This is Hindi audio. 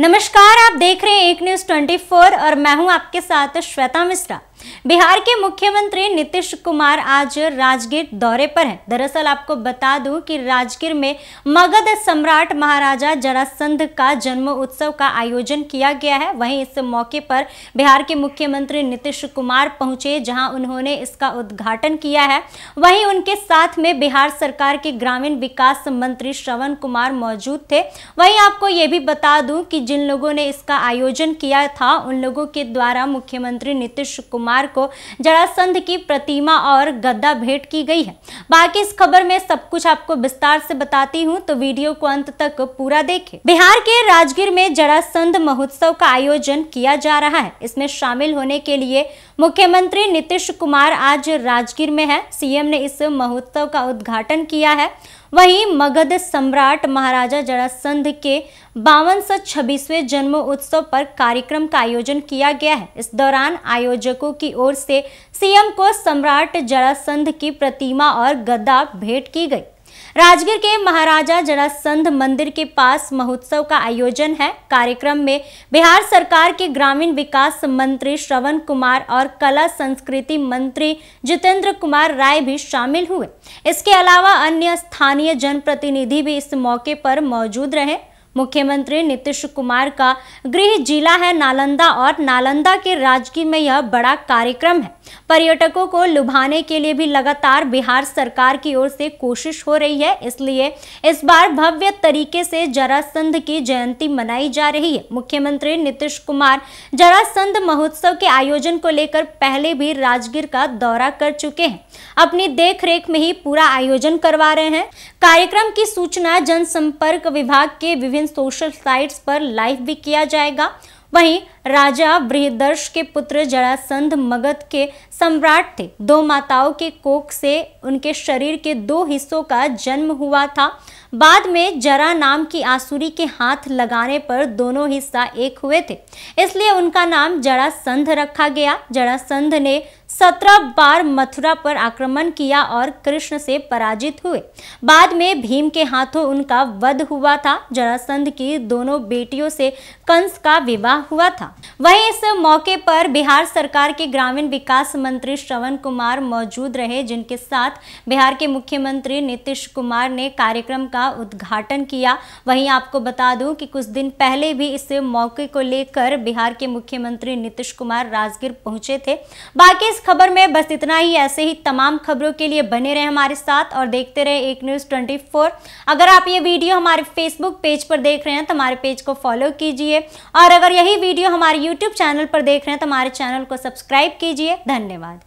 नमस्कार आप देख रहे हैं एक न्यूज 24 और मैं हूं आपके साथ श्वेता मिश्रा बिहार के मुख्यमंत्री नीतीश कुमार आज राजगीर दौरे पर हैं दरअसल आपको बता दूं कि राजगीर में मगध सम्राट महाराजा जरासंध का जन्म उत्सव का आयोजन किया गया है वहीं इस मौके पर बिहार के मुख्यमंत्री नीतीश कुमार पहुंचे जहां उन्होंने इसका उद्घाटन किया है वहीं उनके साथ में बिहार सरकार के ग्रामीण विकास मंत्री श्रवण कुमार मौजूद थे वहीं आपको ये भी बता दू कि जिन लोगों ने इसका आयोजन किया था उन लोगों के द्वारा मुख्यमंत्री नीतीश कुमार कुमार को जरासंध की प्रतिमा और गद्दा भेंट की गई है बाकी इस खबर में सब कुछ आपको विस्तार से बताती हूँ तो वीडियो को अंत तक पूरा देखे बिहार के राजगीर में जरासंध महोत्सव का आयोजन किया जा रहा है इसमें शामिल होने के लिए मुख्यमंत्री नीतीश कुमार आज राजगीर में है सीएम ने इस महोत्सव का उद्घाटन किया है वहीं मगध सम्राट महाराजा जरासंध के बावन सौ छब्बीसवें जन्म उत्सव पर कार्यक्रम का आयोजन किया गया है इस दौरान आयोजकों की ओर से सीएम को सम्राट जरासंध की प्रतिमा और गद्दा भेंट की गई राजगीर के महाराजा जरासंध मंदिर के पास महोत्सव का आयोजन है कार्यक्रम में बिहार सरकार के ग्रामीण विकास मंत्री श्रवण कुमार और कला संस्कृति मंत्री जितेंद्र कुमार राय भी शामिल हुए इसके अलावा अन्य स्थानीय जनप्रतिनिधि भी इस मौके पर मौजूद रहे मुख्यमंत्री नीतीश कुमार का गृह जिला है नालंदा और नालंदा के राजकीय में यह बड़ा कार्यक्रम है पर्यटकों को लुभाने के लिए भी लगातार बिहार सरकार की ओर से कोशिश हो रही है इसलिए इस बार भव्य तरीके से जरासंध की जयंती मनाई जा रही है मुख्यमंत्री नीतीश कुमार जरासंध महोत्सव के आयोजन को लेकर पहले भी राजगीर का दौरा कर चुके हैं अपनी देखरेख में ही पूरा आयोजन करवा रहे हैं कार्यक्रम की सूचना जनसंपर्क विभाग के विभिन्न सोशल साइट्स पर लाइव भी किया जाएगा वहीं राजा बृहदर्श के पुत्र जरासंध मगध के सम्राट थे दो माताओं के कोख से उनके शरीर के दो हिस्सों का जन्म हुआ था बाद में जरा नाम की आसुरी के हाथ लगाने पर दोनों हिस्सा एक हुए थे इसलिए उनका नाम जरासंध रखा गया जरासंध ने सत्रह बार मथुरा पर आक्रमण किया और कृष्ण से पराजित हुए बाद में भीम के हाथों उनका वध हुआ था जरासंध की दोनों बेटियों से कंस का विवाह हुआ था वहीं इस मौके पर बिहार सरकार के ग्रामीण विकास मंत्री श्रवण कुमार मौजूद रहे जिनके साथ बिहार के मुख्यमंत्री नीतीश कुमार ने कार्यक्रम का उद्घाटन किया वहीं आपको बता दूं कि कुछ दिन पहले भी इस मौके को लेकर बिहार के मुख्यमंत्री नीतीश कुमार राजगीर पहुंचे थे बाकी इस खबर में बस इतना ही ऐसे ही तमाम खबरों के लिए बने रहे हमारे साथ और देखते रहे एक न्यूज़ ट्वेंटी अगर आप ये वीडियो हमारे फेसबुक पेज पर देख रहे हैं तो हमारे पेज को फॉलो कीजिए और अगर यही वीडियो हमारे YouTube चैनल पर देख रहे हैं तो हमारे चैनल को सब्सक्राइब कीजिए धन्यवाद